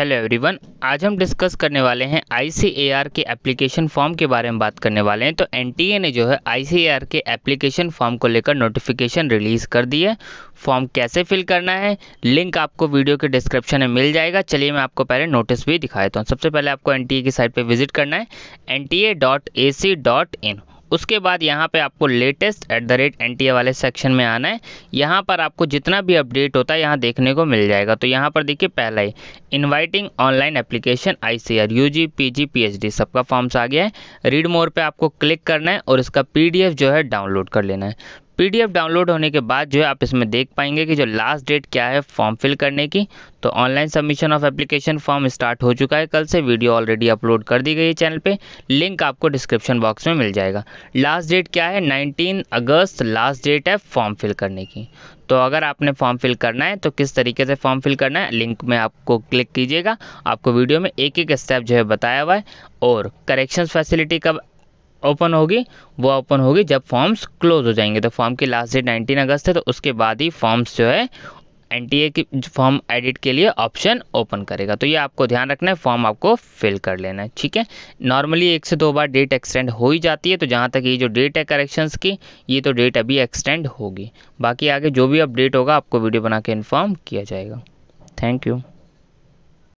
hello everyone आज हम discuss करने वाले हैं आई के एप्लीकेशन फॉर्म के बारे में बात करने वाले हैं तो एन ने जो है आई के एप्लीकेशन फॉर्म को लेकर नोटिफिकेशन रिलीज़ कर दी है फॉर्म कैसे फिल करना है लिंक आपको वीडियो के डिस्क्रिप्शन में मिल जाएगा चलिए मैं आपको पहले नोटिस भी दिखा देता हूँ सबसे पहले आपको एन की साइट पर विजिट करना है एन उसके बाद यहाँ पे आपको latest at the rate N वाले सेक्शन में आना है यहाँ पर आपको जितना भी अपडेट होता है यहाँ देखने को मिल जाएगा तो यहाँ पर देखिए पहला ही inviting online application I C R U G P G P H D सबका फॉर्म्स आ गया है रीड मोर पे आपको क्लिक करना है और इसका पी डी एफ जो है डाउनलोड कर लेना है पीडीएफ डाउनलोड होने के बाद जो है आप इसमें देख पाएंगे कि जो लास्ट डेट क्या है फॉर्म फिल करने की तो online submission of application form start हो चुका है कल से वीडियो ऑलरेडी अपलोड कर दी गई है चैनल पे लिंक आपको डिस्क्रिप्शन बॉक्स में मिल जाएगा लास्ट डेट क्या है 19 अगस्त लास्ट डेट है फॉर्म फिल करने की तो अगर आपने फॉर्म फिल करना है तो किस तरीके से फॉर्म फिल करना है लिंक में आपको क्लिक कीजिएगा आपको वीडियो में एक एक स्टेप जो है बताया हुआ है और करेक्शन फैसिलिटी कब ओपन होगी वो ओपन होगी जब फॉर्म्स क्लोज हो जाएंगे तो फॉर्म की लास्ट डेट नाइनटीन अगस्त है तो उसके बाद ही फॉर्म्स जो है एन टी ए की फॉर्म एडिट के लिए ऑप्शन ओपन करेगा तो ये आपको ध्यान रखना है फॉर्म आपको फिल कर लेना है ठीक है नॉर्मली एक से दो बार डेट एक्सटेंड हो ही जाती है तो जहाँ तक ये जो डेट है करेक्शंस की ये तो डेट अभी एक्सटेंड होगी बाकी आगे जो भी अपडेट होगा आपको वीडियो बना के इन्फॉर्म किया जाएगा थैंक यू